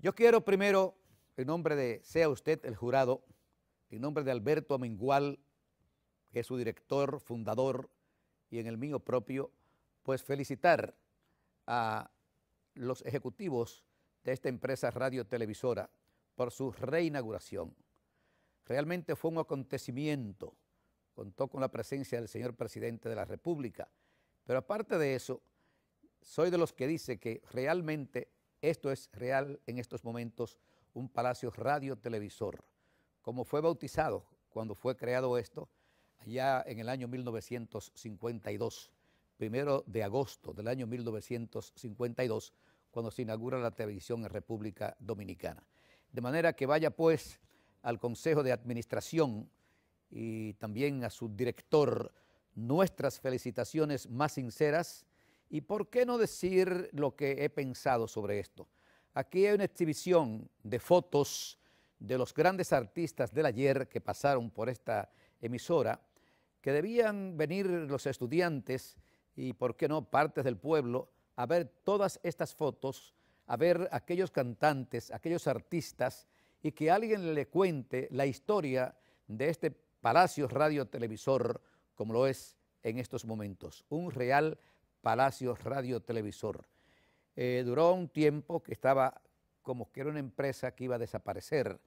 Yo quiero primero, en nombre de sea usted el jurado, en nombre de Alberto Amengual, que es su director, fundador, y en el mío propio, pues felicitar a los ejecutivos de esta empresa radiotelevisora por su reinauguración. Realmente fue un acontecimiento, contó con la presencia del señor presidente de la República, pero aparte de eso, soy de los que dice que realmente esto es real en estos momentos, un palacio radio-televisor. Como fue bautizado cuando fue creado esto, allá en el año 1952, primero de agosto del año 1952, cuando se inaugura la televisión en República Dominicana. De manera que vaya pues al Consejo de Administración y también a su director nuestras felicitaciones más sinceras ¿Y por qué no decir lo que he pensado sobre esto? Aquí hay una exhibición de fotos de los grandes artistas del ayer que pasaron por esta emisora, que debían venir los estudiantes y, por qué no, partes del pueblo a ver todas estas fotos, a ver aquellos cantantes, aquellos artistas, y que alguien le cuente la historia de este Palacio Radio Televisor, como lo es en estos momentos. Un real Palacio Radio Televisor. Eh, duró un tiempo que estaba como que era una empresa que iba a desaparecer.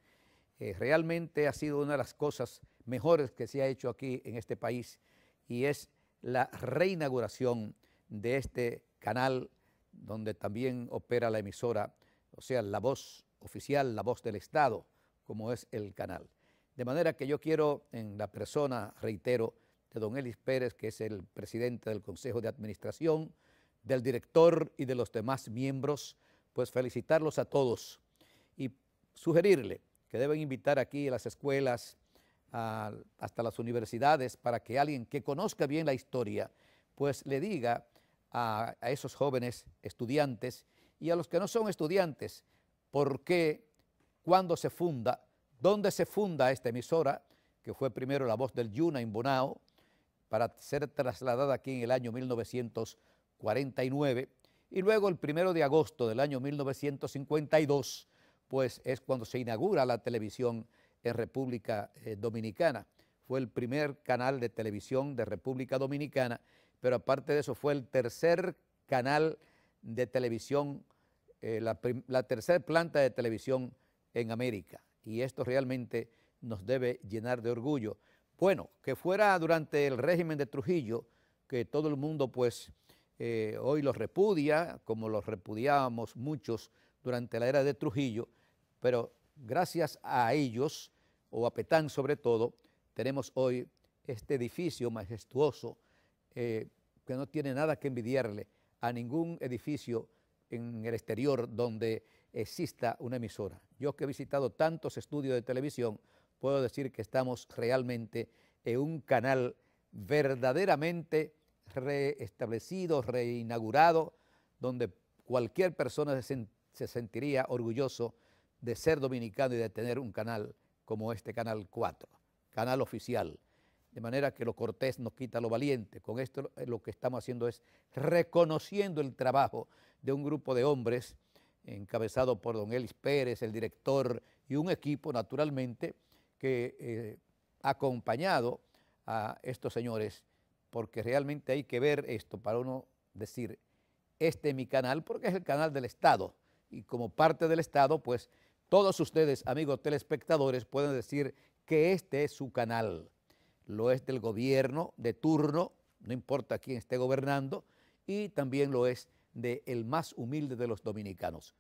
Eh, realmente ha sido una de las cosas mejores que se ha hecho aquí en este país y es la reinauguración de este canal donde también opera la emisora, o sea, la voz oficial, la voz del Estado, como es el canal. De manera que yo quiero en la persona, reitero, de don Elis Pérez, que es el presidente del Consejo de Administración, del director y de los demás miembros, pues felicitarlos a todos y sugerirle que deben invitar aquí a las escuelas, hasta las universidades, para que alguien que conozca bien la historia, pues le diga a, a esos jóvenes estudiantes y a los que no son estudiantes, por qué, cuándo se funda, dónde se funda esta emisora, que fue primero la voz del Yuna en para ser trasladada aquí en el año 1949 y luego el primero de agosto del año 1952, pues es cuando se inaugura la televisión en República eh, Dominicana. Fue el primer canal de televisión de República Dominicana, pero aparte de eso fue el tercer canal de televisión, eh, la, la tercera planta de televisión en América. Y esto realmente nos debe llenar de orgullo. Bueno, que fuera durante el régimen de Trujillo, que todo el mundo pues eh, hoy los repudia, como los repudiábamos muchos durante la era de Trujillo, pero gracias a ellos, o a Petán sobre todo, tenemos hoy este edificio majestuoso eh, que no tiene nada que envidiarle a ningún edificio en el exterior donde exista una emisora. Yo que he visitado tantos estudios de televisión, puedo decir que estamos realmente en un canal verdaderamente reestablecido, reinaugurado, donde cualquier persona se, sentiría orgulloso de ser dominicano y de tener un canal como este Canal 4, canal oficial. De manera que lo cortés nos quita lo valiente. Con esto eh, lo que estamos haciendo es reconociendo el trabajo de un grupo de hombres encabezado por don Elis Pérez, el director, y un equipo naturalmente que eh, ha acompañado a estos señores, porque realmente hay que ver esto para uno decir, este es mi canal, porque es el canal del Estado, y como parte del Estado, pues todos ustedes, amigos telespectadores, pueden decir que este es su canal, lo es del gobierno de turno, no importa quién esté gobernando, y también lo es del el más humilde de los dominicanos.